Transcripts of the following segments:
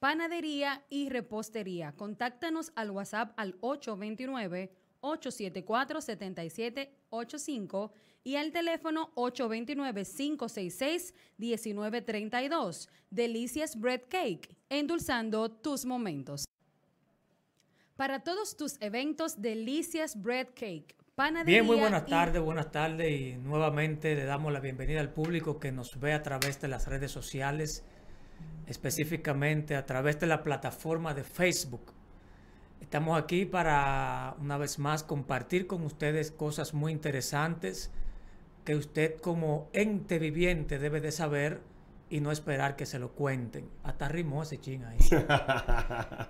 panadería y repostería. Contáctanos al WhatsApp al 829-874-7785 y al teléfono 829-566-1932. Delicias Bread Cake, endulzando tus momentos. Para todos tus eventos, Delicias Bread Cake. Panadería Bien, muy buenas tardes, buenas tardes y nuevamente le damos la bienvenida al público que nos ve a través de las redes sociales específicamente a través de la plataforma de Facebook. Estamos aquí para, una vez más, compartir con ustedes cosas muy interesantes que usted como ente viviente debe de saber y no esperar que se lo cuenten. Hasta rimó ese ching ahí.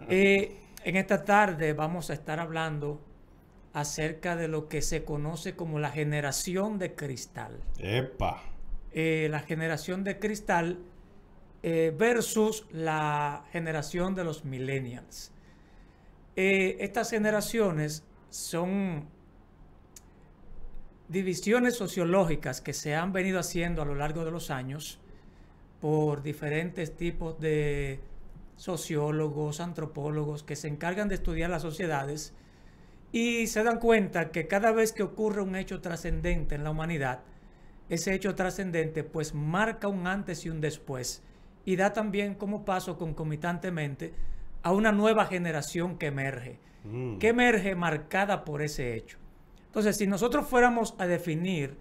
Eh, en esta tarde vamos a estar hablando acerca de lo que se conoce como la generación de cristal. ¡Epa! Eh, la generación de cristal eh, versus la generación de los millennials. Eh, estas generaciones son divisiones sociológicas que se han venido haciendo a lo largo de los años por diferentes tipos de sociólogos, antropólogos que se encargan de estudiar las sociedades y se dan cuenta que cada vez que ocurre un hecho trascendente en la humanidad, ese hecho trascendente pues marca un antes y un después y da también como paso concomitantemente a una nueva generación que emerge, mm. que emerge marcada por ese hecho. Entonces, si nosotros fuéramos a definir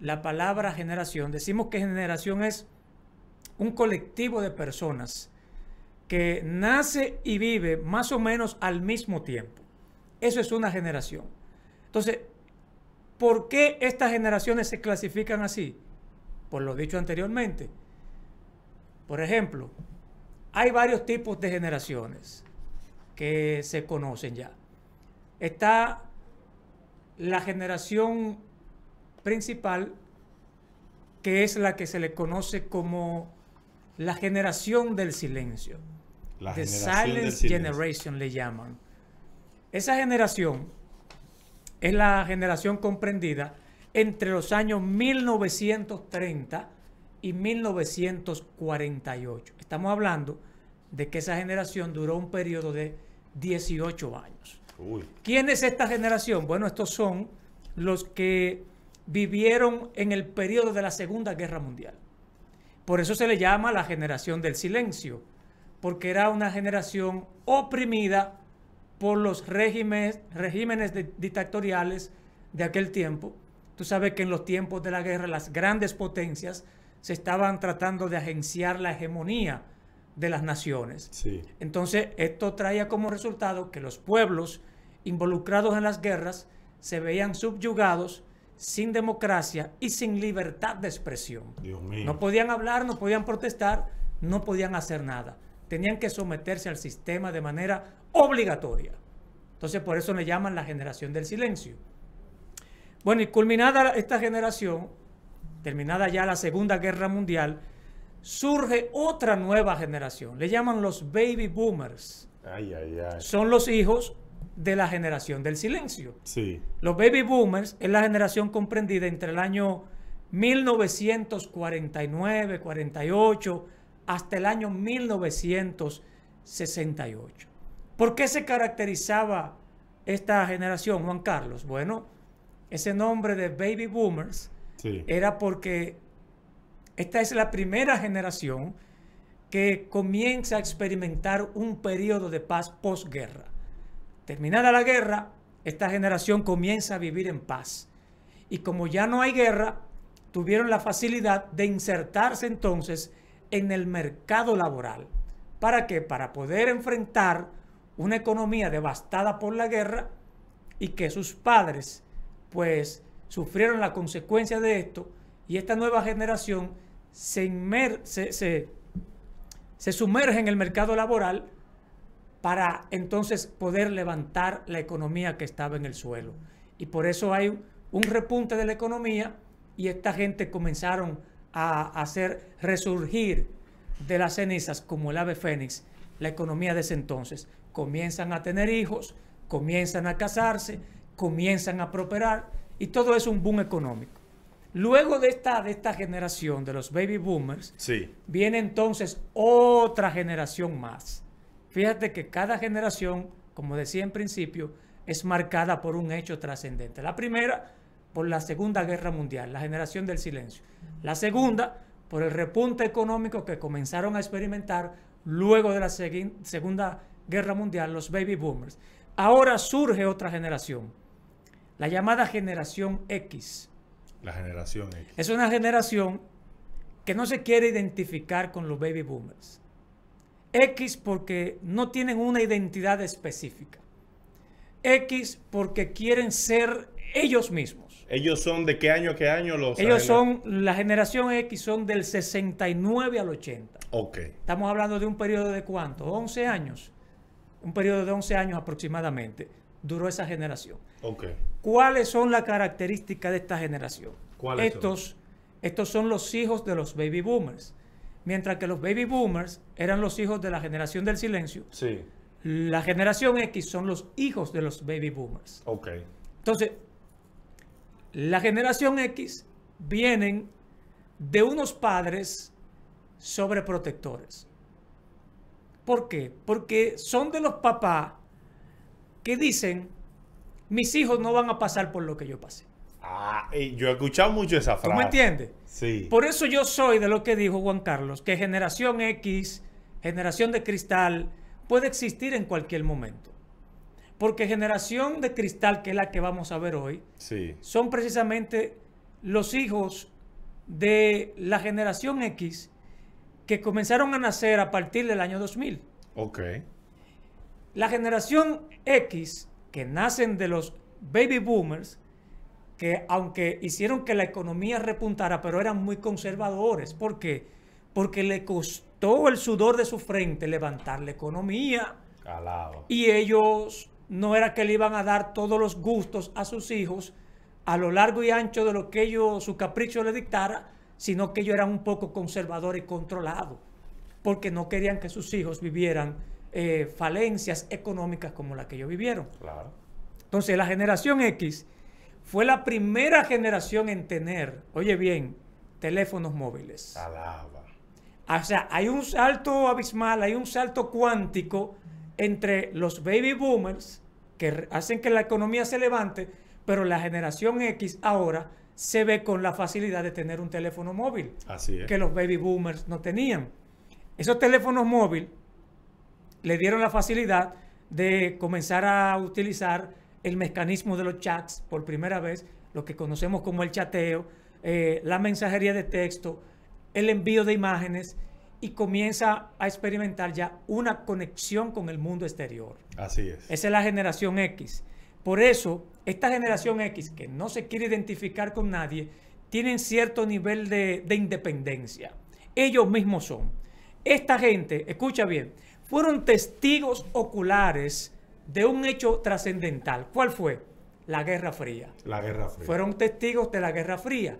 la palabra generación, decimos que generación es un colectivo de personas que nace y vive más o menos al mismo tiempo. Eso es una generación. Entonces, ¿por qué estas generaciones se clasifican así? Por lo dicho anteriormente, por ejemplo, hay varios tipos de generaciones que se conocen ya. Está la generación principal, que es la que se le conoce como la generación del silencio. La The Silence Generation le llaman. Esa generación es la generación comprendida entre los años 1930 y 1948. Estamos hablando de que esa generación duró un periodo de 18 años. ¿Quién es esta generación? Bueno, estos son los que vivieron en el periodo de la Segunda Guerra Mundial. Por eso se le llama la generación del silencio, porque era una generación oprimida por los regímenes, regímenes dictatoriales de aquel tiempo. Tú sabes que en los tiempos de la guerra las grandes potencias se estaban tratando de agenciar la hegemonía de las naciones. Entonces, esto traía como resultado que los pueblos involucrados en las guerras se veían subyugados sin democracia y sin libertad de expresión. No podían hablar, no podían protestar, no podían hacer nada. Tenían que someterse al sistema de manera obligatoria. Entonces, por eso le llaman la generación del silencio. Bueno, y culminada esta generación, terminada ya la Segunda Guerra Mundial, surge otra nueva generación. Le llaman los baby boomers. Ay, ay, ay. Son los hijos de la generación del silencio. Sí. Los baby boomers es la generación comprendida entre el año 1949, 48 hasta el año 1968. ¿Por qué se caracterizaba esta generación, Juan Carlos? Bueno, ese nombre de baby boomers era porque esta es la primera generación que comienza a experimentar un periodo de paz posguerra. Terminada la guerra, esta generación comienza a vivir en paz. Y como ya no hay guerra, tuvieron la facilidad de insertarse entonces en el mercado laboral. ¿Para qué? Para poder enfrentar una economía devastada por la guerra y que sus padres pues sufrieron la consecuencia de esto y esta nueva generación se, se, se, sumerge en el mercado laboral para entonces poder levantar la economía que estaba en el suelo. Y por eso hay un repunte de la economía y esta gente comenzaron a hacer resurgir de las cenizas como el ave fénix la economía de ese entonces. Comienzan a tener hijos, comienzan a casarse, comienzan a prosperar, y todo es un boom económico. Luego de esta, de esta generación de los baby boomers, viene entonces otra generación más. Fíjate que cada generación, como decía en principio, es marcada por un hecho trascendente. La primera, por la Segunda Guerra Mundial, la generación del silencio. La segunda, por el repunte económico que comenzaron a experimentar luego de la Segunda Guerra Mundial los baby boomers. Ahora surge otra generación la llamada generación X. La generación X. Es una generación que no se quiere identificar con los baby boomers. X porque no tienen una identidad específica. X porque quieren ser ellos mismos. ¿Ellos son de qué año a qué año los? Ellos son, la generación X son del 69 al 80. Ok. Estamos hablando de un periodo de cuánto? 11 años. Un periodo de 11 años aproximadamente duró esa generación. ¿Cuáles son las características de esta generación? estos, son? estos son los hijos de los baby boomers. Mientras que los baby boomers eran los hijos de la generación del silencio, la generación X son los hijos de los baby boomers. Entonces, la generación X vienen de unos padres sobreprotectores. ¿Por qué? Porque son de los papás que dicen, mis hijos no van a pasar por lo que yo pasé. Ah, yo he escuchado mucho esa frase. ¿Tú me entiendes? Sí. Por eso yo soy de lo que dijo Juan Carlos, que generación X, generación de cristal, puede existir en cualquier momento. Porque generación de cristal, que es la que vamos a ver hoy, sí. son precisamente los hijos de la generación X que comenzaron a nacer a partir del año 2000. Ok. La generación X, que nacen de los baby boomers, que aunque hicieron que la economía repuntara, pero eran muy conservadores. ¿Por qué? Porque le costó el sudor de su frente levantar la economía. Calado. Y ellos no era que le iban a dar todos los gustos a sus hijos a lo largo y ancho de lo que ellos, su capricho le dictara, sino que ellos eran un poco conservadores y controlados, porque no querían que sus hijos vivieran eh, falencias económicas como la que ellos vivieron. Entonces, la generación X fue la primera generación en tener, oye bien, teléfonos móviles. Alaba. Ah, o sea, hay un salto abismal, hay un salto cuántico entre los baby boomers que hacen que la economía se levante, pero la generación X ahora se ve con la facilidad de tener un teléfono móvil. Así Que los baby boomers no tenían. Esos teléfonos móviles le dieron la facilidad de comenzar a utilizar el mecanismo de los chats por primera vez, lo que conocemos como el chateo, eh, la mensajería de texto, el envío de imágenes y comienza a experimentar ya una conexión con el mundo exterior. Así es. Esa es la generación X. Por eso, esta generación X, que no se quiere identificar con nadie, tienen cierto nivel de, de independencia. Ellos mismos son. Esta gente, escucha bien, fueron testigos oculares de un hecho trascendental. ¿Cuál fue? La Guerra Fría. La Guerra Fría. Fueron testigos de la Guerra Fría.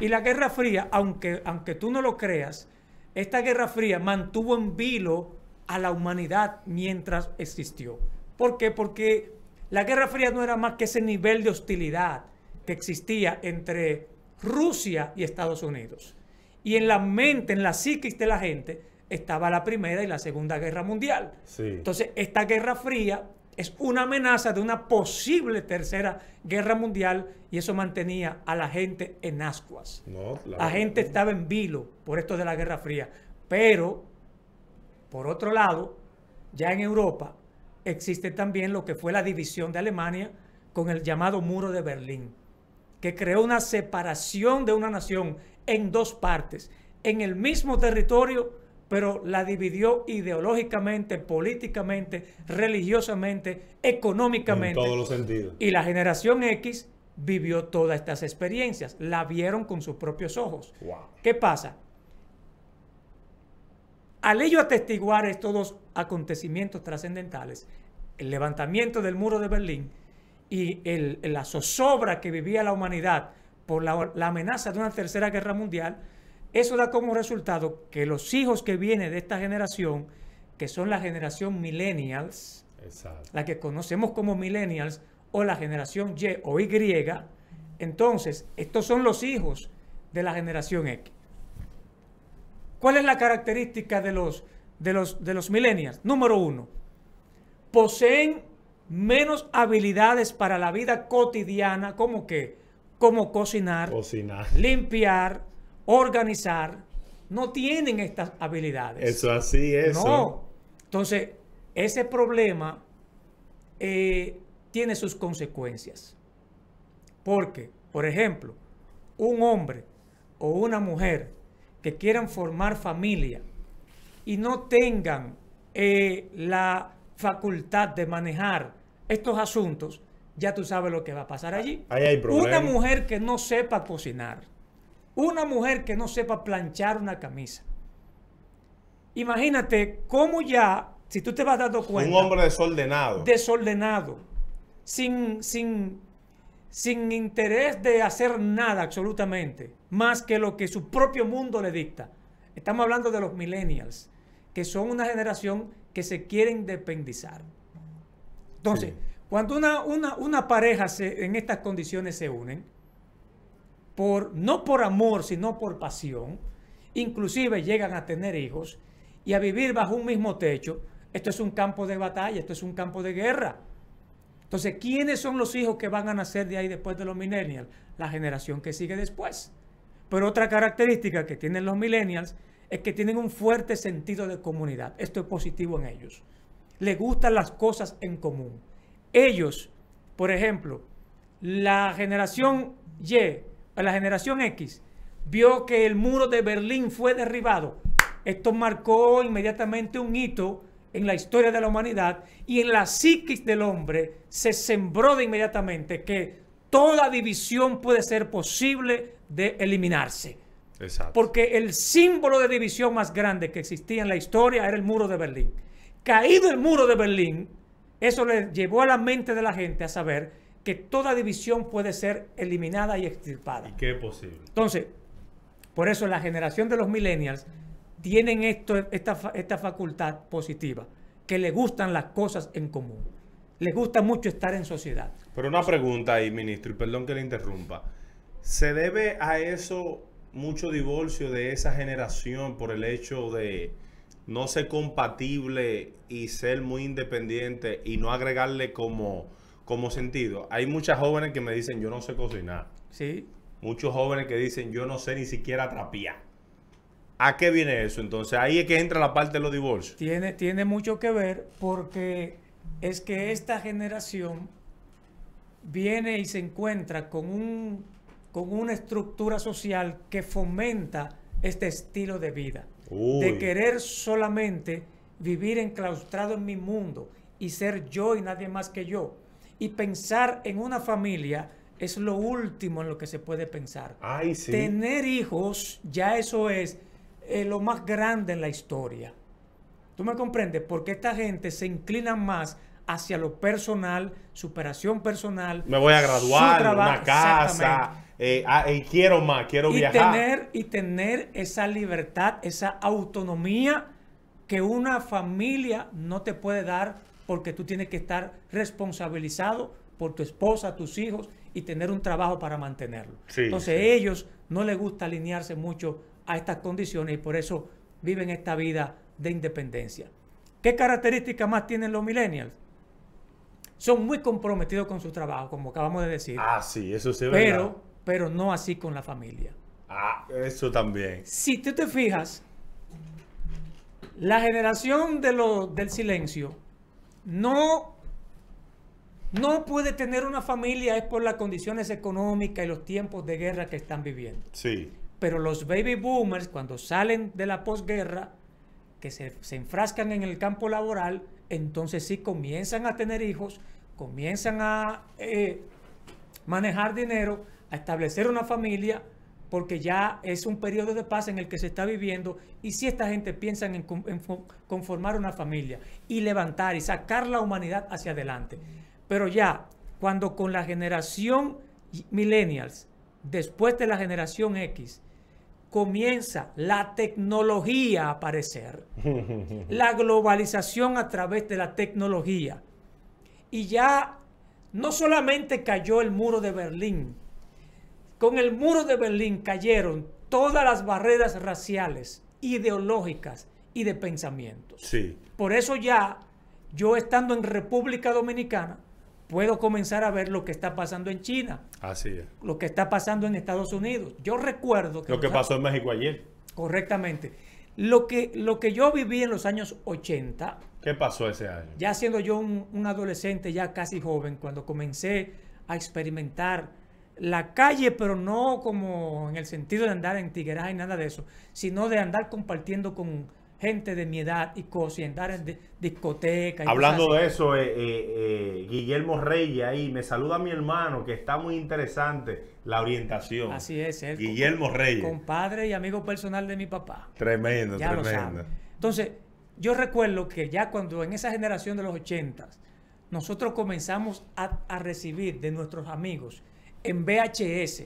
Y la Guerra Fría, aunque, aunque tú no lo creas, esta Guerra Fría mantuvo en vilo a la humanidad mientras existió. ¿Por qué? Porque la Guerra Fría no era más que ese nivel de hostilidad que existía entre Rusia y Estados Unidos. Y en la mente, en la psiquis de la gente, estaba la Primera y la Segunda Guerra Mundial. Entonces, esta Guerra Fría es una amenaza de una posible tercera guerra mundial y eso mantenía a la gente en ascuas. la gente estaba en vilo por esto de la Guerra Fría. Pero, por otro lado, ya en Europa existe también lo que fue la división de Alemania con el llamado muro de Berlín, que creó una separación de una nación en dos partes, en el mismo territorio pero la dividió ideológicamente, políticamente, religiosamente, económicamente. En todos los sentidos. Y la generación X vivió todas estas experiencias, la vieron con sus propios ojos. ¿Qué pasa? Al ello atestiguar estos dos acontecimientos trascendentales, el levantamiento del muro de Berlín y el, la zozobra que vivía la humanidad por la, la amenaza de una tercera guerra mundial, eso da como resultado que los hijos que vienen de esta generación, que son la generación millennials, la que conocemos como millennials, o la generación Y o Y, entonces estos son los hijos de la generación X. ¿Cuál es la característica de los, de los, de los millennials? Número uno, poseen menos habilidades para la vida cotidiana, como que, como cocinar, cocinar. limpiar, organizar, no tienen estas habilidades. Eso así es. No. ¿eh? Entonces, ese problema eh, tiene sus consecuencias. Porque, por ejemplo, un hombre o una mujer que quieran formar familia y no tengan eh, la facultad de manejar estos asuntos, ya tú sabes lo que va a pasar allí. hay una mujer que no sepa cocinar una mujer que no sepa planchar una camisa. Imagínate cómo ya, si tú te vas dando cuenta. Un hombre desordenado. Desordenado. Sin, sin, sin interés de hacer nada absolutamente. Más que lo que su propio mundo le dicta. Estamos hablando de los millennials, que son una generación que se quiere independizar. Entonces, cuando una, una, pareja en estas condiciones se unen, no por amor, sino por pasión, inclusive llegan a tener hijos y a vivir bajo un mismo techo, esto es un campo de batalla, esto es un campo de guerra. Entonces, ¿quiénes son los hijos que van a nacer de ahí después de los millennials? La generación que sigue después. Pero otra característica que tienen los millennials es que tienen un fuerte sentido de comunidad. Esto es positivo en ellos. Les gustan las cosas en común. Ellos, por ejemplo, la generación Y la generación X, vio que el muro de Berlín fue derribado. Esto marcó inmediatamente un hito en la historia de la humanidad y en la psiquis del hombre se sembró de inmediatamente que toda división puede ser posible de eliminarse. Porque el símbolo de división más grande que existía en la historia era el muro de Berlín. Caído el muro de Berlín, eso le llevó a la mente de la gente a saber que toda división puede ser eliminada y extirpada. Y qué es posible. Entonces, por eso la generación de los millennials tienen esto, esta, facultad positiva, que le gustan las cosas en común. Les gusta mucho estar en sociedad. Pero una pregunta ahí, ministro, y perdón que le interrumpa. ¿Se debe a eso mucho divorcio de esa generación por el hecho de no ser compatible y ser muy independiente y no agregarle como como sentido. Hay muchas jóvenes que me dicen, yo no sé cocinar. Sí. Muchos jóvenes que dicen, yo no sé ni siquiera trapear. ¿A qué viene eso? Entonces ahí es que entra la parte de los divorcios. Tiene, tiene mucho que ver porque es que esta generación viene y se encuentra con, un, con una estructura social que fomenta este estilo de vida. De querer solamente vivir enclaustrado en mi mundo y ser yo y nadie más que yo. Y pensar en una familia es lo último en lo que se puede pensar. Tener hijos, ya eso es eh, lo más grande en la historia. ¿Tú me comprendes? Porque esta gente se inclina más hacia lo personal, superación personal. Me voy a graduar, una casa, eh, ah, eh, quiero más, quiero viajar. Tener, y tener esa libertad, esa autonomía que una familia no te puede dar porque tú tienes que estar responsabilizado por tu esposa, tus hijos y tener un trabajo para mantenerlo. Entonces a ellos no les gusta alinearse mucho a estas condiciones y por eso viven esta vida de independencia. ¿Qué características más tienen los millennials? Son muy comprometidos con su trabajo, como acabamos de decir. Ah, sí, eso se Pero, pero no así con la familia. Ah, eso también. Si tú te fijas, la generación del silencio no, no puede tener una familia es por las condiciones económicas y los tiempos de guerra que están viviendo. Sí. Pero los baby boomers, cuando salen de la posguerra, que se, enfrascan en el campo laboral, entonces sí comienzan a tener hijos, comienzan a eh, manejar dinero, a establecer una familia porque ya es un periodo de paz en el que se está viviendo y si esta gente piensa en, en conformar una familia y levantar y sacar la humanidad hacia adelante. Pero ya, cuando con la generación millennials, después de la generación X, comienza la tecnología a aparecer, la globalización a través de la tecnología. Y ya no solamente cayó el muro de Berlín, con el muro de Berlín cayeron todas las barreras raciales, ideológicas y de pensamiento. Sí. Por eso ya yo estando en República Dominicana puedo comenzar a ver lo que está pasando en China. Así es. Lo que está pasando en Estados Unidos. Yo recuerdo Lo que pasó en México ayer. Correctamente. Lo que, lo que yo viví en los años 80... ¿Qué pasó ese año? Ya siendo yo un adolescente, ya casi joven, cuando comencé a experimentar la calle, pero no como en el sentido de andar en Tigueras, y nada de eso, sino de andar compartiendo con gente de mi edad y cosas, y andar en discotecas. Hablando de eso, eh, eh, eh, Guillermo Reyes ahí, me saluda mi hermano, que está muy interesante la orientación. Así es, Guillermo Reyes. Compadre y amigo personal de mi papá. Tremendo, tremendo. Entonces, yo recuerdo que ya cuando en esa generación de los 80, nosotros comenzamos a recibir de nuestros amigos, en VHS,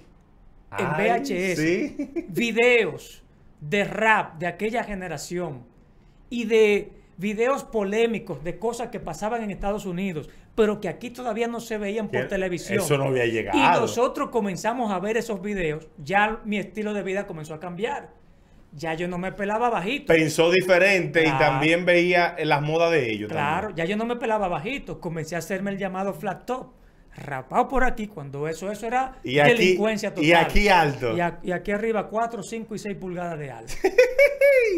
en VHS, videos de rap de aquella generación y de videos polémicos de cosas que pasaban en Estados Unidos, pero que aquí todavía no se veían por televisión. Eso no había llegado. Y nosotros comenzamos a ver esos videos, ya mi estilo de vida comenzó a cambiar. Ya yo no me pelaba bajito. Pensó diferente y también veía las modas de ellos. Claro, ya yo no me pelaba bajito. Comencé a hacerme el llamado flat top rapado por aquí, cuando eso, eso era delincuencia total. Y aquí alto. Y, aquí arriba 4, 5 y 6 pulgadas de alto.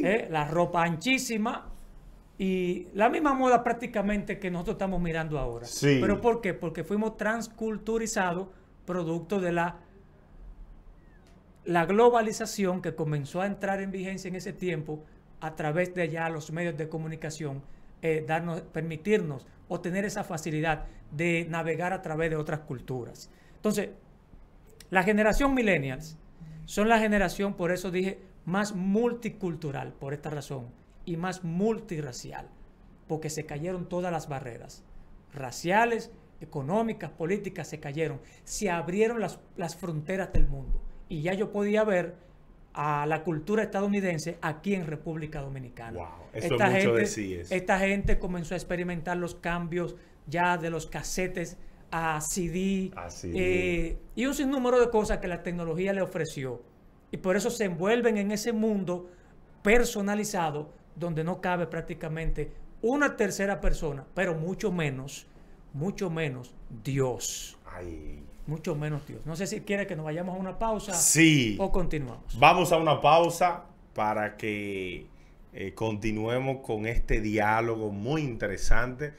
Eh, la ropa anchísima y la misma moda prácticamente que nosotros estamos mirando ahora. ¿Pero por qué? Porque fuimos transculturizados producto de la, la globalización que comenzó a entrar en vigencia en ese tiempo a través de allá los medios de comunicación, eh, darnos, permitirnos o tener esa facilidad de navegar a través de otras culturas. Entonces, la generación millennials son la generación, por eso dije, más multicultural, por esta razón, y más multiracial, porque se cayeron todas las barreras raciales, económicas, políticas, se cayeron, se abrieron las, las fronteras del mundo. Y ya yo podía ver a la cultura estadounidense aquí en República Dominicana. esta gente, Esta gente comenzó a experimentar los cambios ya de los casetes a CD, eh, y un sinnúmero de cosas que la tecnología le ofreció. Y por eso se envuelven en ese mundo personalizado donde no cabe prácticamente una tercera persona, pero mucho menos, mucho menos Dios mucho menos Dios. No sé si quiere que nos vayamos a una pausa o continuamos. Vamos a una pausa para que eh, continuemos con este diálogo muy interesante,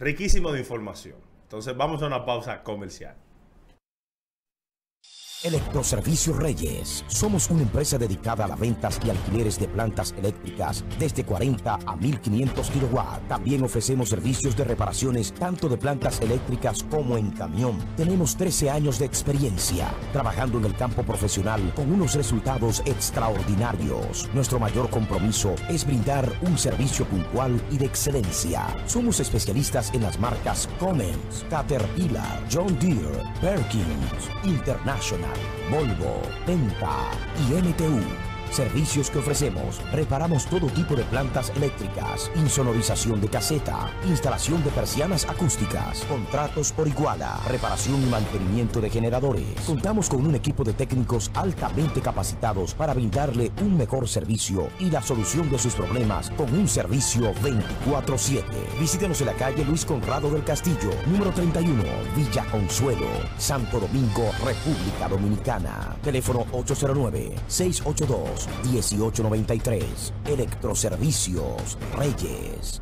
riquísimo de información. Entonces vamos a una pausa comercial. Electroservicios Reyes. Somos una empresa dedicada a las ventas y alquileres de plantas eléctricas desde 40 a 1500 kilowatt. También ofrecemos servicios de reparaciones tanto de plantas eléctricas como en camión. Tenemos 13 años de experiencia trabajando en el campo profesional con unos resultados extraordinarios. Nuestro mayor compromiso es brindar un servicio puntual y de excelencia. Somos especialistas en las marcas Cummins, Caterpillar, John Deere, Perkins, International Volvo, Penta y MTU. Servicios que ofrecemos. Reparamos todo tipo de plantas eléctricas, insonorización de caseta, instalación de persianas acústicas, contratos por iguala, reparación y mantenimiento de generadores. Contamos con un equipo de técnicos altamente capacitados para brindarle un mejor servicio y la solución de sus problemas con un servicio 24-7. Visítenos en la calle Luis Conrado del Castillo, número 31, Villa Consuelo, Santo Domingo, República Dominicana. Teléfono 809 682 1893. Electroservicios Reyes.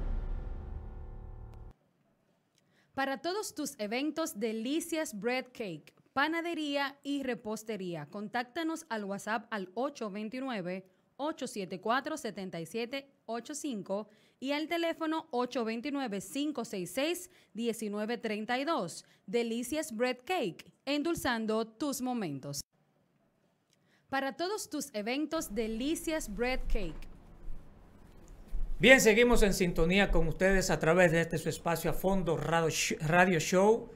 Para todos tus eventos, Delicias Bread Cake, Panadería y Repostería, contáctanos al WhatsApp al 829-874-7785 y al teléfono 829-566-1932. Delicias Bread Cake, endulzando tus momentos para todos tus eventos Delicias Bread Cake. Bien, seguimos en sintonía con ustedes a través de este su espacio a fondo Radio Show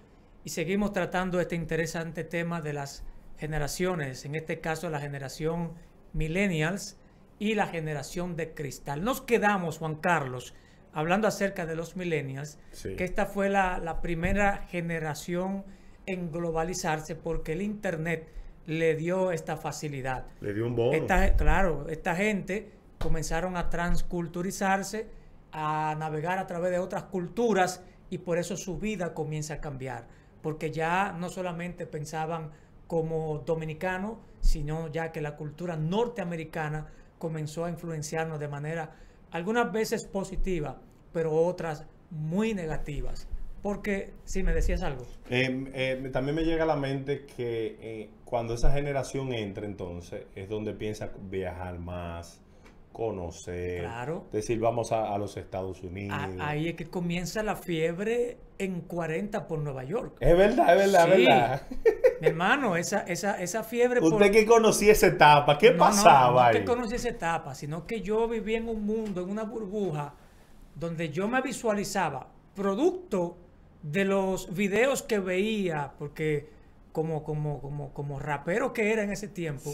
y seguimos tratando este interesante tema de las generaciones, en este caso la generación millennials y la generación de cristal. Nos quedamos, Juan Carlos, hablando acerca de los millennials, que esta fue la primera generación en globalizarse porque el Internet le dio esta facilidad. Le dio un bono. claro, esta gente comenzaron a transculturizarse, a navegar a través de otras culturas y por eso su vida comienza a cambiar, porque ya no solamente pensaban como dominicanos, sino ya que la cultura norteamericana comenzó a influenciarnos de manera algunas veces positiva, pero otras muy negativas. Porque, si me decías algo. Em, em, también me llega a la mente que eh, cuando esa generación entra, entonces, es donde piensa viajar más, conocer. Claro. Decir, vamos a, los Estados Unidos. ahí es que comienza la fiebre en 40 por Nueva York. Es verdad, es verdad, es verdad. Mi hermano, esa, fiebre. Usted que conocía esa etapa, ¿qué pasaba no, no, ahí? No que conocía esa etapa, sino que yo vivía en un mundo, en una burbuja, donde yo me visualizaba producto de los videos que veía, porque como, como, como, como rapero que era en ese tiempo,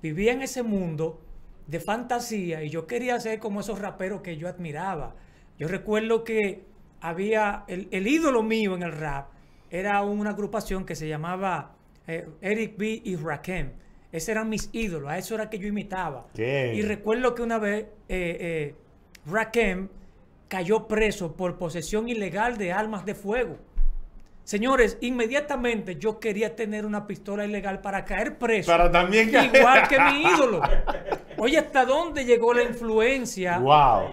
vivía en ese mundo de fantasía y yo quería ser como esos raperos que yo admiraba. Yo recuerdo que había el, el ídolo mío en el rap, era una agrupación que se llamaba eh, Eric B. y Rakim. ese eran mis ídolos, a eso era que yo imitaba. Y recuerdo que una vez eh, eh cayó preso por posesión ilegal de armas de fuego. Señores, inmediatamente yo quería tener una pistola ilegal para caer preso. Para también Igual que mi ídolo. Oye, ¿hasta dónde llegó la influencia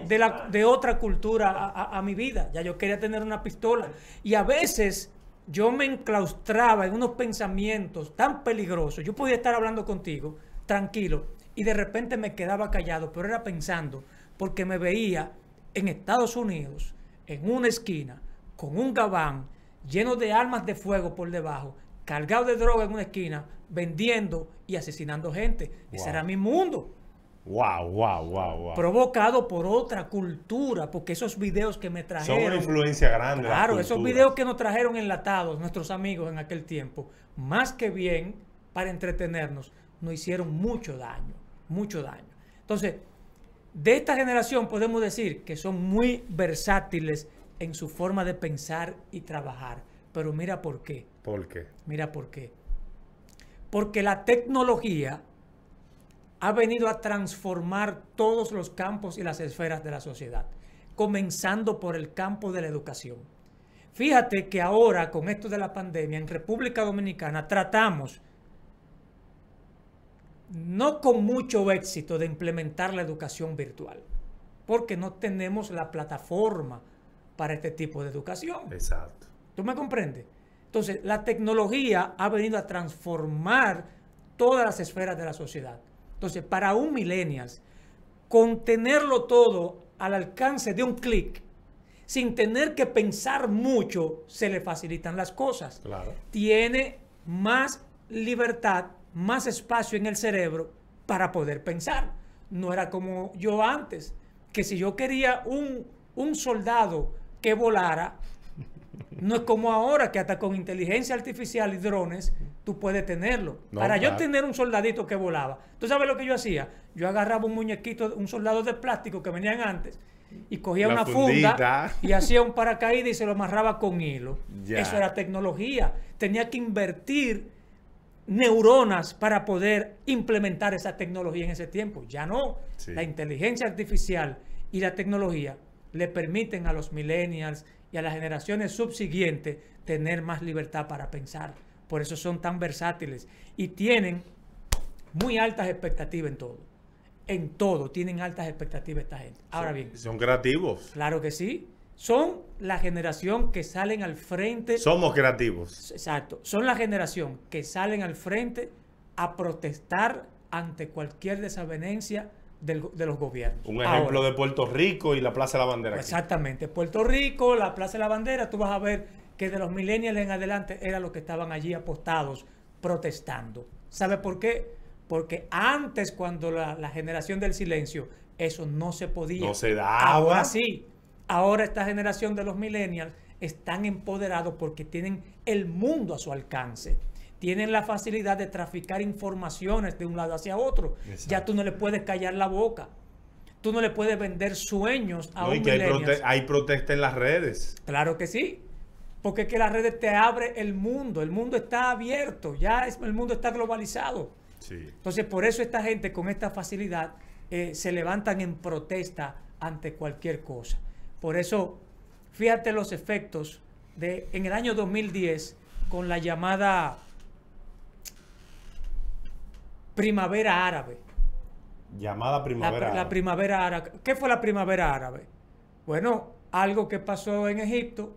de, la, de, otra cultura a, a mi vida? Ya yo quería tener una pistola. Y a veces yo me enclaustraba en unos pensamientos tan peligrosos. Yo podía estar hablando contigo, tranquilo, y de repente me quedaba callado, pero era pensando, porque me veía en Estados Unidos, en una esquina, con un gabán lleno de armas de fuego por debajo, cargado de droga en una esquina, vendiendo y asesinando gente. Ese era mi mundo. Wow, wow, wow, wow. Provocado por otra cultura, porque esos videos que me trajeron. Son una influencia grande. Claro, esos videos que nos trajeron enlatados nuestros amigos en aquel tiempo, más que bien para entretenernos, nos hicieron mucho daño, mucho daño. Entonces, de esta generación podemos decir que son muy versátiles en su forma de pensar y trabajar. Pero mira por qué. ¿Por qué? Mira por qué. Porque la tecnología ha venido a transformar todos los campos y las esferas de la sociedad, comenzando por el campo de la educación. Fíjate que ahora, con esto de la pandemia, en República Dominicana tratamos no con mucho éxito de implementar la educación virtual, porque no tenemos la plataforma para este tipo de educación. Exacto. ¿Tú me comprendes? Entonces, la tecnología ha venido a transformar todas las esferas de la sociedad. Entonces, para un millennials, tenerlo todo al alcance de un clic, sin tener que pensar mucho, se le facilitan las cosas. Claro. Tiene más libertad más espacio en el cerebro para poder pensar. No era como yo antes, que si yo quería un, soldado que volara, no es como ahora que hasta con inteligencia artificial y drones tú puedes tenerlo. Para yo tener un soldadito que volaba. ¿Tú sabes lo que yo hacía? Yo agarraba un muñequito, un soldado de plástico que venían antes y cogía una funda y hacía un paracaídas y se lo amarraba con hilo. Eso era tecnología. Tenía que invertir neuronas para poder implementar esa tecnología en ese tiempo. Ya no. La inteligencia artificial y la tecnología le permiten a los millennials y a las generaciones subsiguientes tener más libertad para pensar. Por eso son tan versátiles y tienen muy altas expectativas en todo. En todo tienen altas expectativas esta gente. Ahora bien. Son creativos. Claro que sí son la generación que salen al frente. Somos creativos. Exacto. Son la generación que salen al frente a protestar ante cualquier desavenencia de los gobiernos. Un ejemplo de Puerto Rico y la Plaza de la Bandera. Exactamente. Puerto Rico, la Plaza de la Bandera, tú vas a ver que de los millennials en adelante eran los que estaban allí apostados protestando. ¿Sabe por qué? Porque antes, cuando la, la generación del silencio, eso no se podía. No se daba. Ahora sí ahora esta generación de los millennials están empoderados porque tienen el mundo a su alcance. Tienen la facilidad de traficar informaciones de un lado hacia otro. Ya tú no le puedes callar la boca. Tú no le puedes vender sueños a un hay, protesta en las redes. Claro que sí. Porque es que las redes te abre el mundo. El mundo está abierto. Ya es, el mundo está globalizado. Sí. Entonces, por eso esta gente con esta facilidad eh, se levantan en protesta ante cualquier cosa. Por eso, fíjate los efectos de en el año 2010 con la llamada primavera árabe. Llamada primavera. La, árabe. la primavera árabe. ¿Qué fue la primavera árabe? Bueno, algo que pasó en Egipto,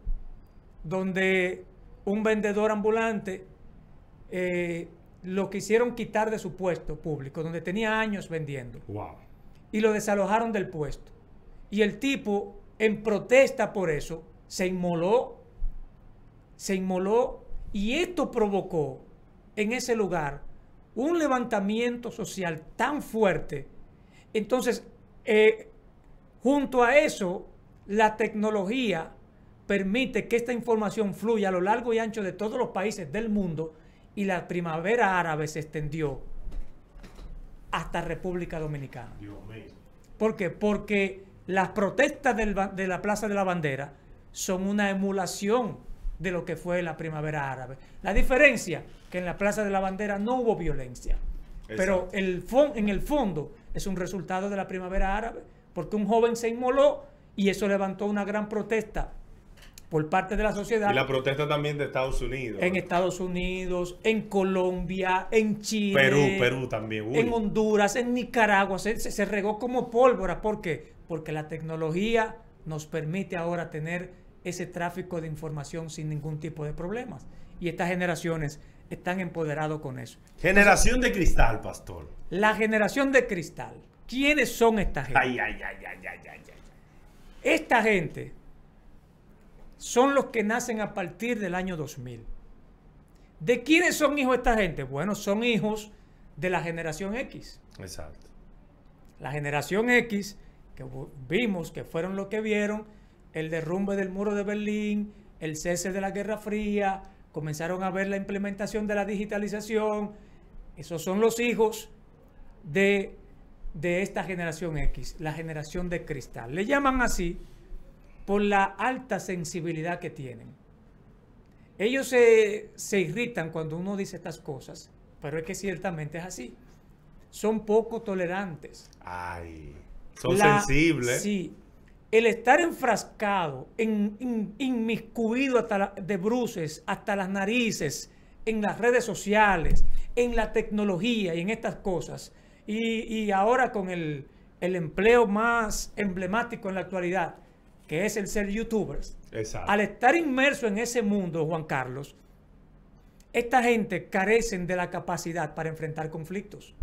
donde un vendedor ambulante eh, lo quisieron quitar de su puesto público, donde tenía años vendiendo. Wow. Y lo desalojaron del puesto. Y el tipo en protesta por eso, se inmoló, se inmoló y esto provocó en ese lugar un levantamiento social tan fuerte. Entonces, eh, junto a eso, la tecnología permite que esta información fluya a lo largo y ancho de todos los países del mundo y la primavera árabe se extendió hasta República Dominicana. Dios ¿Por qué? Porque las protestas de la Plaza de la Bandera son una emulación de lo que fue la primavera árabe. La diferencia que en la Plaza de la Bandera no hubo violencia, pero en el fondo es un resultado de la primavera árabe, porque un joven se inmoló y eso levantó una gran protesta por parte de la sociedad. Y la protesta también de Estados Unidos. En Estados Unidos, en Colombia, en Chile. Perú, Perú también. En Honduras, en Nicaragua. Se, regó como pólvora. ¿Por qué? Porque la tecnología nos permite ahora tener ese tráfico de información sin ningún tipo de problemas. Y estas generaciones están empoderados con eso. Generación de cristal, pastor. La generación de cristal. ¿Quiénes son esta gente? ay, ay, ay, ay, ay, ay. Esta gente son los que nacen a partir del año 2000. ¿De quiénes son hijos esta gente? Bueno, son hijos de la generación X. Exacto. La generación X, que vimos que fueron los que vieron el derrumbe del muro de Berlín, el cese de la Guerra Fría, comenzaron a ver la implementación de la digitalización. Esos son los hijos de, de esta generación X, la generación de cristal. Le llaman así por la alta sensibilidad que tienen. Ellos se, irritan cuando uno dice estas cosas, pero es que ciertamente es así. Son poco tolerantes. Ay, son sensibles. Sí, el estar enfrascado, en, inmiscuido hasta de bruces, hasta las narices, en las redes sociales, en la tecnología y en estas cosas, y, ahora con el, el, empleo más emblemático en la actualidad, que es el ser youtubers, Exacto. al estar inmerso en ese mundo, Juan Carlos, esta gente carecen de la capacidad para enfrentar conflictos.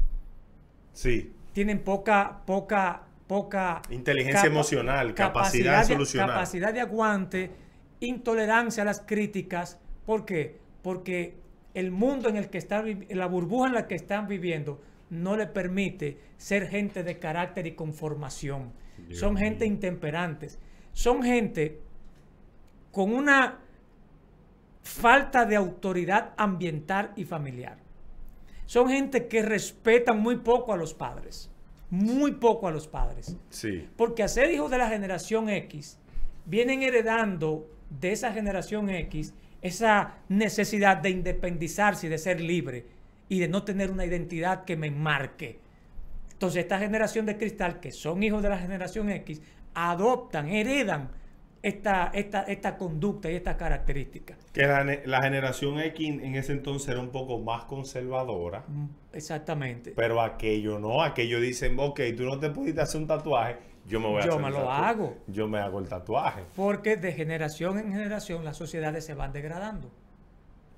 Sí. Tienen poca, poca, poca... Inteligencia emocional, capacidad, de, solucionar. Capacidad de aguante, intolerancia a las críticas. ¿Por qué? Porque el mundo en el que están, la burbuja en la que están viviendo, no le permite ser gente de carácter y conformación. formación. Son gente intemperantes son gente con una falta de autoridad ambiental y familiar. Son gente que respetan muy poco a los padres, muy poco a los padres. Sí. Porque a ser hijos de la generación X, vienen heredando de esa generación X esa necesidad de independizarse y de ser libre y de no tener una identidad que me marque. Entonces, esta generación de cristal, que son hijos de la generación X, adoptan, heredan esta, esta, conducta y estas características. Que la, la, generación X en ese entonces era un poco más conservadora. Mm, exactamente. Pero aquello no, aquello dicen, ok, tú no te pudiste hacer un tatuaje, yo me voy a yo me lo hago. Yo me hago el tatuaje. Porque de generación en generación las sociedades se van degradando.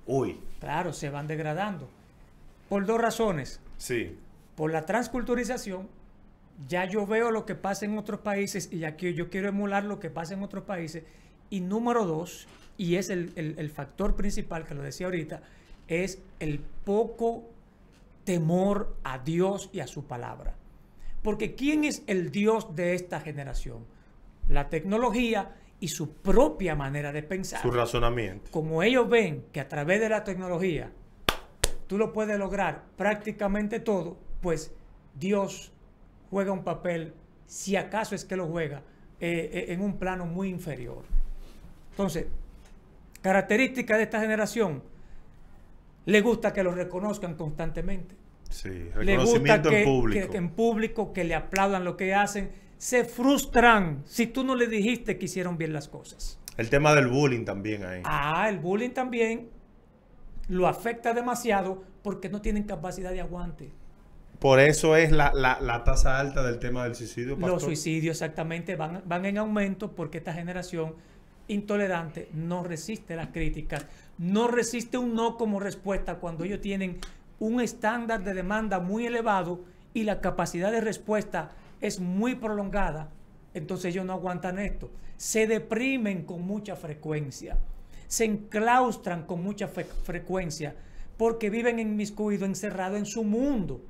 Uy. Claro, se van degradando. Por dos razones. Sí. Por la transculturización ya yo veo lo que pasa en otros países y aquí yo quiero emular lo que pasa en otros países. Y número dos, y es el, factor principal que lo decía ahorita, es el poco temor a Dios y a su palabra. Porque ¿quién es el Dios de esta generación? La tecnología y su propia manera de pensar. Su razonamiento. Como ellos ven que a través de la tecnología tú lo puedes lograr prácticamente todo, pues Dios juega un papel, si acaso es que lo juega, eh, eh, en un plano muy inferior. Entonces, característica de esta generación, le gusta que lo reconozcan constantemente. Sí, le gusta que, en público. Que, en público, que le aplaudan lo que hacen. Se frustran si tú no le dijiste que hicieron bien las cosas. El tema del bullying también ahí. Ah, el bullying también lo afecta demasiado porque no tienen capacidad de aguante. Por eso es la, tasa alta del tema del suicidio. Los suicidios exactamente van, van en aumento porque esta generación intolerante no resiste las críticas, no resiste un no como respuesta cuando ellos tienen un estándar de demanda muy elevado y la capacidad de respuesta es muy prolongada, entonces ellos no aguantan esto. Se deprimen con mucha frecuencia, se enclaustran con mucha frecuencia, porque viven en miscuido encerrado en su mundo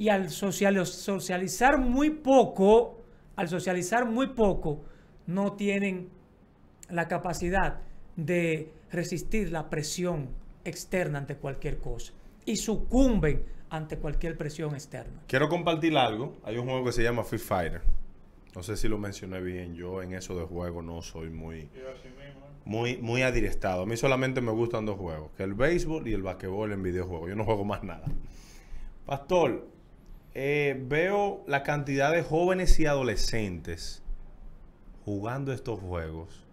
y al socializar muy poco, al socializar muy poco, no tienen la capacidad de resistir la presión externa ante cualquier cosa y sucumben ante cualquier presión externa. Quiero compartir algo. Hay un juego que se llama Free Fighter. No sé si lo mencioné bien. Yo en eso de juego no soy muy, ¿eh? muy, muy adiestado. A mí solamente me gustan dos juegos, que el béisbol y el basquetbol en videojuego. Yo no juego más nada. Pastor, eh, veo la cantidad de jóvenes y adolescentes jugando estos juegos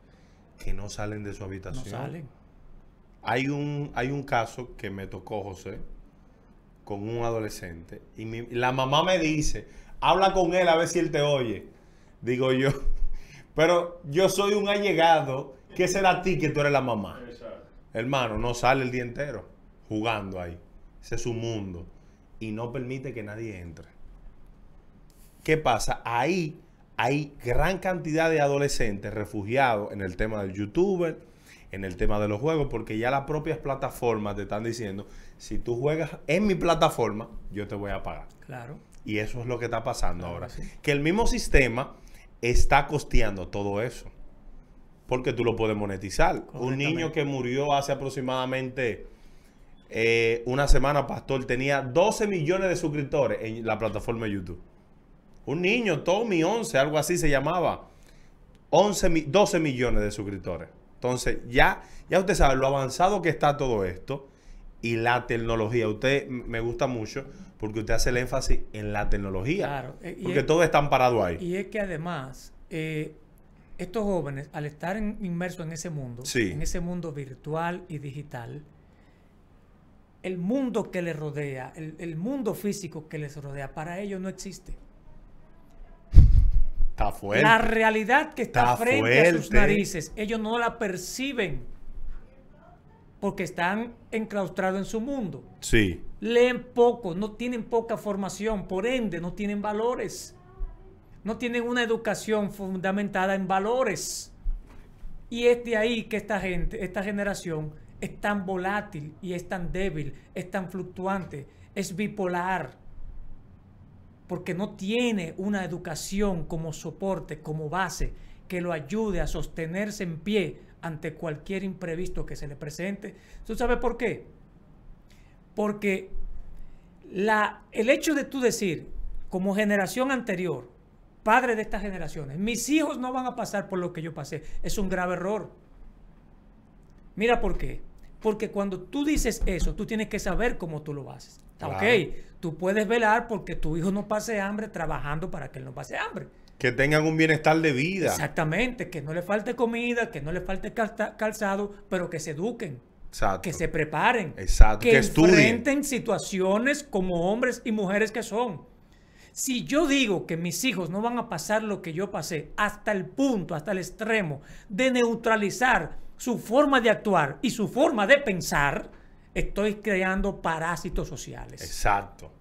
que no salen de su habitación. No salen. Hay un, hay un caso que me tocó, José, con un adolescente. Y la mamá me dice, habla con él a ver si él te oye. Digo yo, pero yo soy un allegado. que será a ti que tú eres la mamá? Hermano, no sale el día entero jugando ahí. Ese es su mundo y no permite que nadie entre. ¿Qué pasa? Ahí hay gran cantidad de adolescentes refugiados en el tema del youtuber, en el tema de los juegos, porque ya las propias plataformas te están diciendo, si tú juegas en mi plataforma, yo te voy a pagar. Claro. Y eso es lo que está pasando ahora. Que el mismo sistema está costeando todo eso. Porque tú lo puedes monetizar. Un niño que murió hace aproximadamente eh, una semana Pastor tenía 12 millones de suscriptores en la plataforma YouTube. Un niño, Tommy 11, algo así se llamaba. 11, 12 millones de suscriptores. Entonces, ya, ya usted sabe lo avanzado que está todo esto y la tecnología. Usted me gusta mucho porque usted hace el énfasis en la tecnología. Eh, y porque todo está amparado ahí. Y es que además, eh, estos jóvenes, al estar inmersos en ese mundo, en ese mundo virtual y digital, el mundo que les rodea, el, mundo físico que les rodea, para ellos no existe. Está fuera La realidad que está, frente a sus narices, ellos no la perciben porque están enclaustrados en su mundo. Sí. Leen poco, no tienen poca formación, por ende no tienen valores. No tienen una educación fundamentada en valores. Y es de ahí que esta gente, esta generación es tan volátil y es tan débil, es tan fluctuante, es bipolar, porque no tiene una educación como soporte, como base, que lo ayude a sostenerse en pie ante cualquier imprevisto que se le presente. ¿Tú sabes por qué? Porque la, el hecho de tú decir, como generación anterior, padre de estas generaciones, mis hijos no van a pasar por lo que yo pasé, es un grave error. Mira por qué. Porque cuando tú dices eso, tú tienes que saber cómo tú lo haces. Ok, tú puedes velar porque tu hijo no pase hambre trabajando para que él no pase hambre. Que tengan un bienestar de vida. Exactamente, que no le falte comida, que no le falte calzado, pero que se eduquen. Exacto. Que se preparen. Exacto. Que, que enfrenten situaciones como hombres y mujeres que son. Si yo digo que mis hijos no van a pasar lo que yo pasé, hasta el punto, hasta el extremo de neutralizar su forma de actuar y su forma de pensar, estoy creando parásitos sociales. Exacto.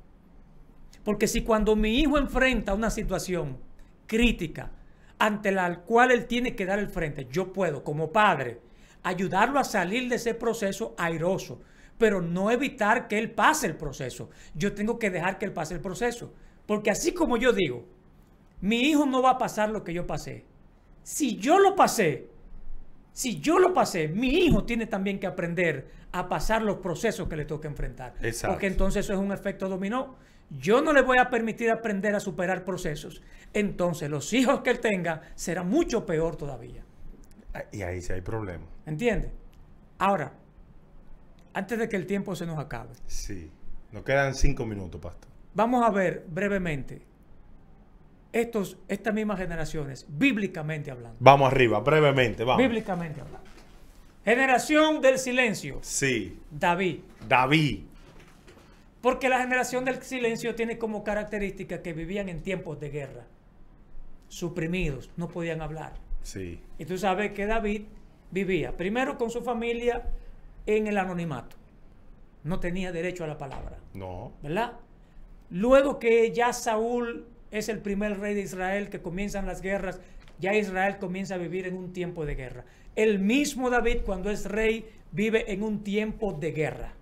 Porque si cuando mi hijo enfrenta una situación crítica ante la cual él tiene que dar el frente, yo puedo como padre ayudarlo a salir de ese proceso airoso, pero no evitar que él pase el proceso. Yo tengo que dejar que él pase el proceso. Porque así como yo digo, mi hijo no va a pasar lo que yo pasé. Si yo lo pasé, si yo lo pasé, mi hijo tiene también que aprender a pasar los procesos que le toca enfrentar. Exacto. Porque entonces eso es un efecto dominó. Yo no le voy a permitir aprender a superar procesos. Entonces los hijos que él tenga será mucho peor todavía. Ah, y ahí sí hay problema. ¿Entiendes? Ahora, antes de que el tiempo se nos acabe. Sí, nos quedan cinco minutos, Pastor. Vamos a ver brevemente estos, estas mismas generaciones, bíblicamente hablando. Vamos arriba, brevemente, vamos. Bíblicamente hablando. Generación del silencio. Sí. David. David. Porque la generación del silencio tiene como característica que vivían en tiempos de guerra, suprimidos, no podían hablar. Sí. Y tú sabes que David vivía primero con su familia en el anonimato. No tenía derecho a la palabra. No. ¿Verdad? Luego que ya Saúl es el primer rey de Israel que comienzan las guerras, ya Israel comienza a vivir en un tiempo de guerra. El mismo David cuando es rey vive en un tiempo de guerra.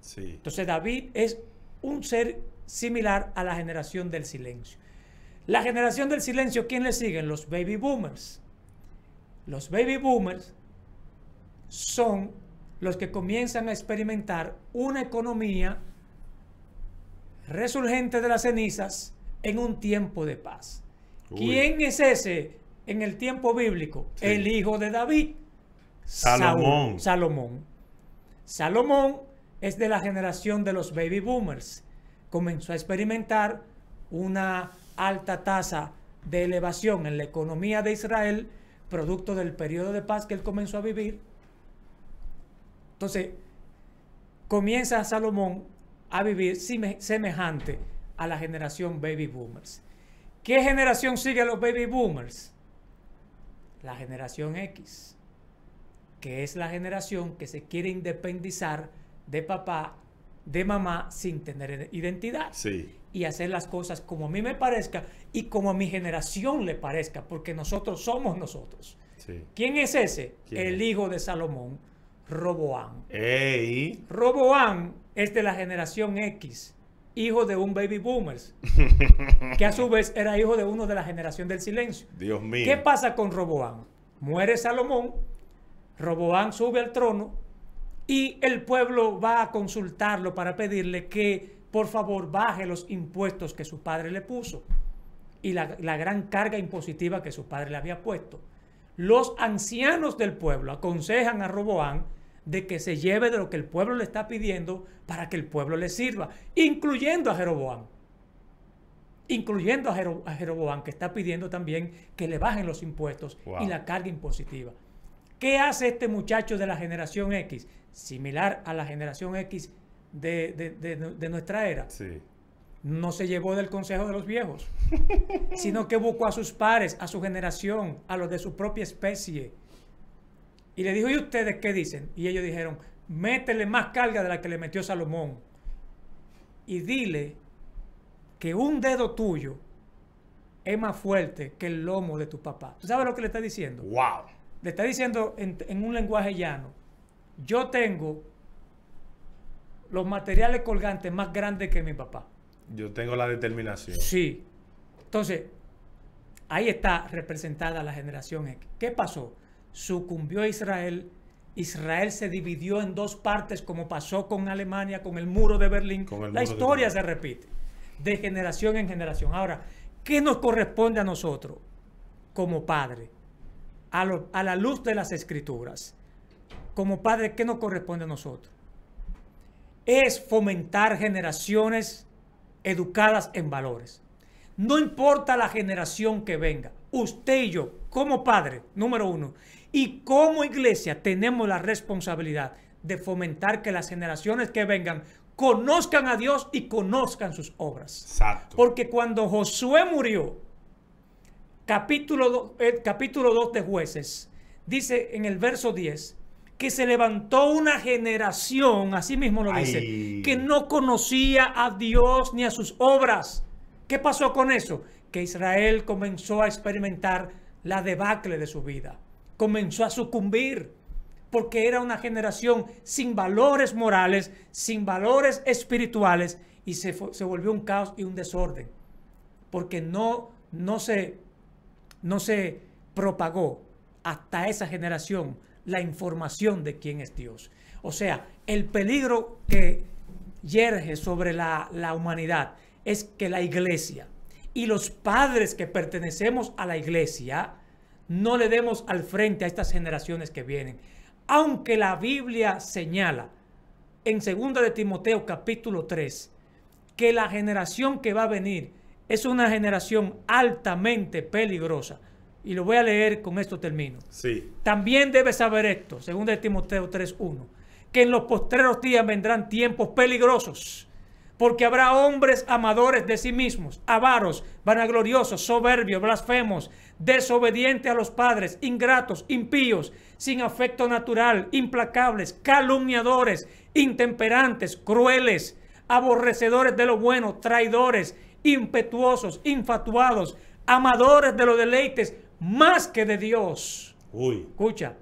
Sí. Entonces David es un ser similar a la generación del silencio. La generación del silencio, ¿quién le siguen? Los baby boomers. Los baby boomers son los que comienzan a experimentar una economía resurgente de las cenizas en un tiempo de paz. ¿Quién es ese en el tiempo bíblico? El hijo de David. Salomón. Salomón. Salomón es de la generación de los baby boomers. Comenzó a experimentar una alta tasa de elevación en la economía de Israel, producto del periodo de paz que él comenzó a vivir. Entonces, comienza Salomón a vivir semejante a la generación baby boomers. ¿Qué generación sigue a los baby boomers? La generación X, que es la generación que se quiere independizar de papá, de mamá, sin tener identidad. Y hacer las cosas como a mí me parezca y como a mi generación le parezca, porque nosotros somos nosotros. ¿Quién es ese? El hijo de Salomón, RoboAn. Ey. es de la generación X hijo de un baby boomers, que a su vez era hijo de uno de la generación del silencio. Dios mío. ¿Qué pasa con Roboán? Muere Salomón, Roboán sube al trono y el pueblo va a consultarlo para pedirle que por favor baje los impuestos que su padre le puso y la, gran carga impositiva que su padre le había puesto. Los ancianos del pueblo aconsejan a Roboán de que se lleve de lo que el pueblo le está pidiendo para que el pueblo le sirva, incluyendo a Jeroboam. Incluyendo a, Jeroboam, que está pidiendo también que le bajen los impuestos y la carga impositiva. ¿Qué hace este muchacho de la generación X? Similar a la generación X de, nuestra era. no se llevó del consejo de los viejos, sino que buscó a sus pares, a su generación, a los de su propia especie. Y le dijo, ¿y ustedes qué dicen? Y ellos dijeron, métele más carga de la que le metió Salomón. Y dile que un dedo tuyo es más fuerte que el lomo de tu papá. ¿Tú sabes lo que le está diciendo? ¡Wow! Le está diciendo en, en un lenguaje llano, yo tengo los materiales colgantes más grandes que mi papá. Yo tengo la determinación. Sí. Entonces, ahí está representada la generación X. ¿Qué pasó? sucumbió Israel, Israel se dividió en dos partes como pasó con Alemania, con el muro de Berlín. La historia se repite de generación en generación. Ahora, ¿qué nos corresponde a nosotros como padre? A, a, la luz de las escrituras. Como padre, ¿qué nos corresponde a nosotros? Es fomentar generaciones educadas en valores. No importa la generación que venga, usted y yo, como padre, número uno, y como iglesia tenemos la responsabilidad de fomentar que las generaciones que vengan conozcan a Dios y conozcan sus obras. Porque cuando Josué murió, capítulo, 2, eh, capítulo de jueces, dice en el verso 10, que se levantó una generación, así mismo lo dice, que no conocía a Dios ni a sus obras. ¿Qué pasó con eso? Que Israel comenzó a experimentar la debacle de su vida comenzó a sucumbir porque era una generación sin valores morales, sin valores espirituales y se, volvió un caos y un desorden porque no, no, se, no se propagó hasta esa generación la información de quién es Dios. O sea, el peligro que yerge sobre la, la, humanidad es que la iglesia y los padres que pertenecemos a la iglesia no le demos al frente a estas generaciones que vienen. Aunque la Biblia señala en 2 de Timoteo capítulo 3 que la generación que va a venir es una generación altamente peligrosa. Y lo voy a leer, con esto termino. Sí. También debes saber esto, 2 de Timoteo 3.1, que en los postreros días vendrán tiempos peligrosos porque habrá hombres amadores de sí mismos, avaros, vanagloriosos, soberbios, blasfemos, desobediente a los padres, ingratos, impíos, sin afecto natural, implacables, calumniadores, intemperantes, crueles, aborrecedores de lo bueno, traidores, impetuosos, infatuados, amadores de los deleites más que de Dios. Uy. Escucha,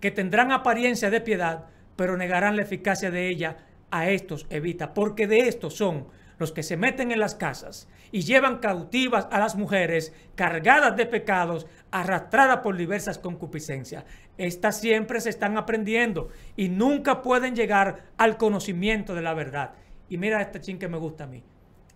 que tendrán apariencia de piedad, pero negarán la eficacia de ella. A estos evita, porque de estos son los que se meten en las casas y llevan cautivas a las mujeres cargadas de pecados, arrastradas por diversas concupiscencias. Estas siempre se están aprendiendo y nunca pueden llegar al conocimiento de la verdad. Y mira este chin que me gusta a mí.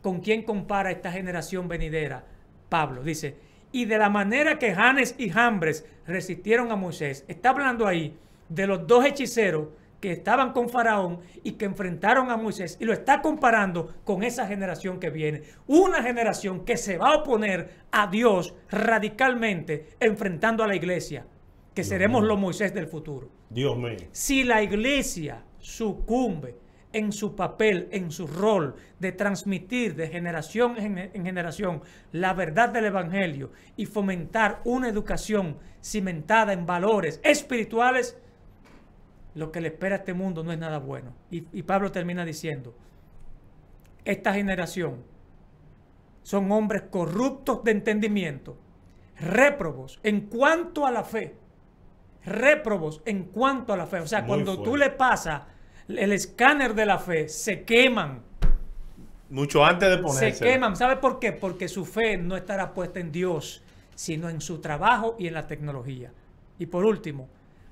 ¿Con quién compara esta generación venidera? Pablo dice, y de la manera que Janes y Jambres resistieron a Moisés. Está hablando ahí de los dos hechiceros que estaban con Faraón y que enfrentaron a Moisés y lo está comparando con esa generación que viene. Una generación que se va a oponer a Dios radicalmente enfrentando a la iglesia, que seremos los Moisés del futuro. Dios mío. Si la iglesia sucumbe en su papel, en su rol de transmitir de generación en, generación la verdad del Evangelio y fomentar una educación cimentada en valores espirituales, lo que le espera a este mundo no es nada bueno. Y, Pablo termina diciendo, esta generación son hombres corruptos de entendimiento, réprobos en cuanto a la fe, réprobos en cuanto a la fe. O sea, cuando tú le pasas el escáner de la fe, se queman. Mucho antes de ponerse. Se queman. ¿Sabe por qué? Porque su fe no estará puesta en Dios, sino en su trabajo y en la tecnología. Y por último,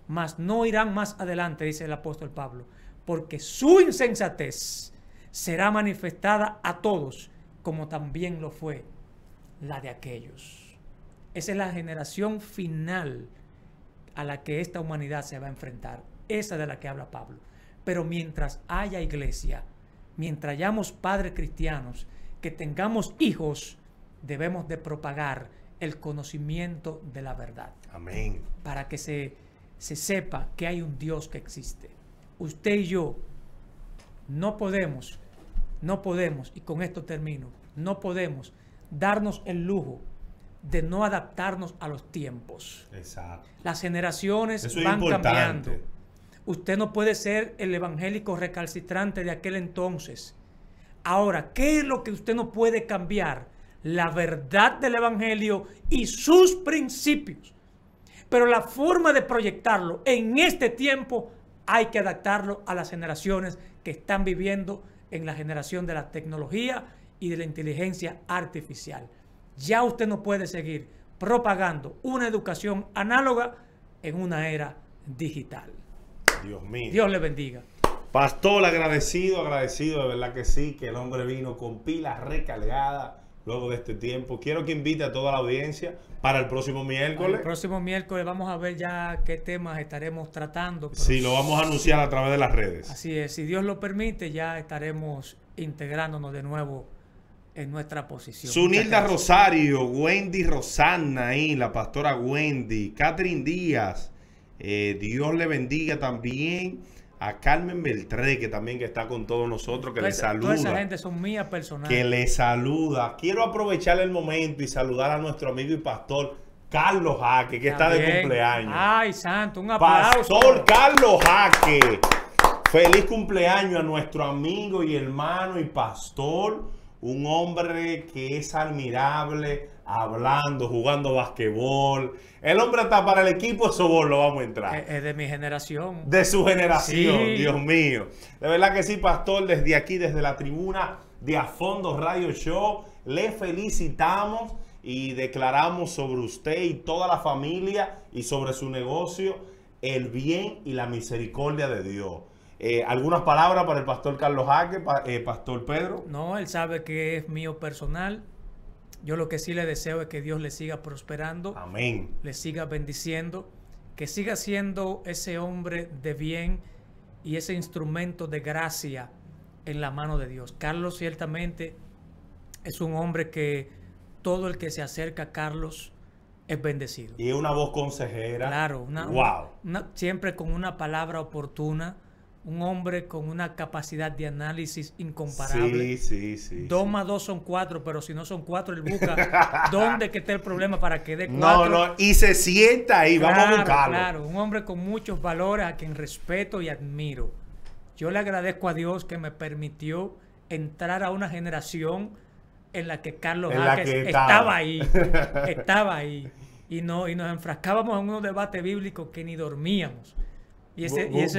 mas no irán más adelante, dice el apóstol Pablo, porque su insensatez será manifestada a todos, como también lo fue la de aquellos. Esa es la generación final a la que esta humanidad se va a enfrentar, esa de la que habla Pablo. Pero mientras haya iglesia, mientras hayamos padres cristianos, que tengamos hijos, debemos de propagar el conocimiento de la verdad. Amén. Para que se se sepa que hay un Dios que existe. Usted y yo no podemos, no podemos, y con esto termino, no podemos darnos el lujo de no adaptarnos a los tiempos. Las generaciones van cambiando. Usted no puede ser el evangélico recalcitrante de aquel entonces. Ahora, ¿qué es lo que usted no puede cambiar? La verdad del evangelio y sus principios. Pero la forma de proyectarlo en este tiempo hay que adaptarlo a las generaciones que están viviendo en la generación de la tecnología y de la inteligencia artificial. Ya usted no puede seguir propagando una educación análoga en una era digital. Dios mío. Dios le bendiga. Pastor, agradecido, agradecido, de verdad que sí, que el hombre vino con pilas recargadas luego de este tiempo. Quiero que invite a toda la audiencia para el próximo miércoles. El próximo miércoles vamos a ver ya qué temas estaremos tratando. Sí, lo vamos a anunciar a través de las redes. Así es, si Dios lo permite, ya estaremos integrándonos de nuevo en nuestra posición. Sunilda Rosario, Wendy Rosanna y la pastora Wendy, Catherine Díaz, eh, Dios le bendiga también a Carmen Beltré, que también que está con todos nosotros, que le saluda. Toda esa gente son mías personales. Que le saluda. Quiero aprovechar el momento y saludar a nuestro amigo y pastor Carlos Jaque, que está de cumpleaños. Ay, santo, un aplauso. Pastor Carlos Jaque. Feliz cumpleaños a nuestro amigo y hermano y pastor, un hombre que es admirable, hablando, jugando basquetbol. El hombre está para el equipo, eso vos lo vamos a entrar. Es de mi generación. De su generación, Dios mío. De verdad que sí, pastor, desde aquí, desde la tribuna de A Fondo Radio Show, le felicitamos y declaramos sobre usted y toda la familia y sobre su negocio el bien y la misericordia de Dios. Eh, ¿Algunas palabras para el pastor Carlos Jaque, eh, pastor Pedro? No, él sabe que es mío personal, yo lo que sí le deseo es que Dios le siga prosperando. Amén. Le siga bendiciendo. Que siga siendo ese hombre de bien y ese instrumento de gracia en la mano de Dios. Carlos ciertamente es un hombre que todo el que se acerca a Carlos es bendecido. Y una voz consejera. Claro, una, wow. siempre con una palabra oportuna un hombre con una capacidad de análisis incomparable. Sí, sí, sí. Dos más dos son cuatro, pero si no son cuatro, él busca dónde que esté el problema para que dé cuatro. No, no, y se sienta ahí, vamos a buscarlo. Claro, un hombre con muchos valores a quien respeto y admiro. Yo le agradezco a Dios que me permitió entrar a una generación en la que Carlos Jaques estaba. ahí, estaba ahí. Y, no, y nos enfrascábamos en unos debates bíblicos que ni dormíamos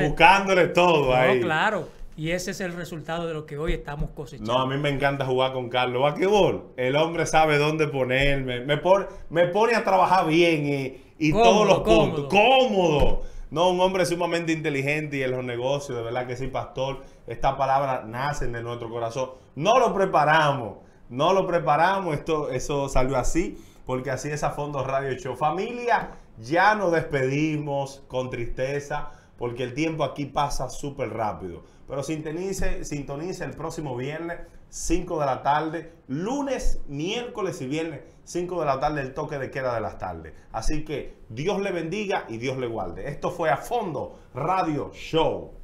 buscándole todo no, ahí. claro. Y ese es el resultado de lo que hoy estamos cosechando. No, a mí me encanta jugar con Carlos. Vaquebol, el hombre sabe dónde ponerme. Me pone, me pone a trabajar bien y, y todos los puntos. Cómodo. No, un hombre sumamente inteligente y en los negocios, de verdad que sí, pastor. esta palabra nacen de nuestro corazón. No lo preparamos. No lo preparamos. Esto, eso salió así, porque así es a Fondo Radio Show. Familia, ya nos despedimos con tristeza porque el tiempo aquí pasa súper rápido. Pero sintonice, sintonice el próximo viernes, 5 de la tarde, lunes, miércoles y viernes, 5 de la tarde, el toque de queda de las tardes. Así que Dios le bendiga y Dios le guarde. Esto fue a fondo Radio Show.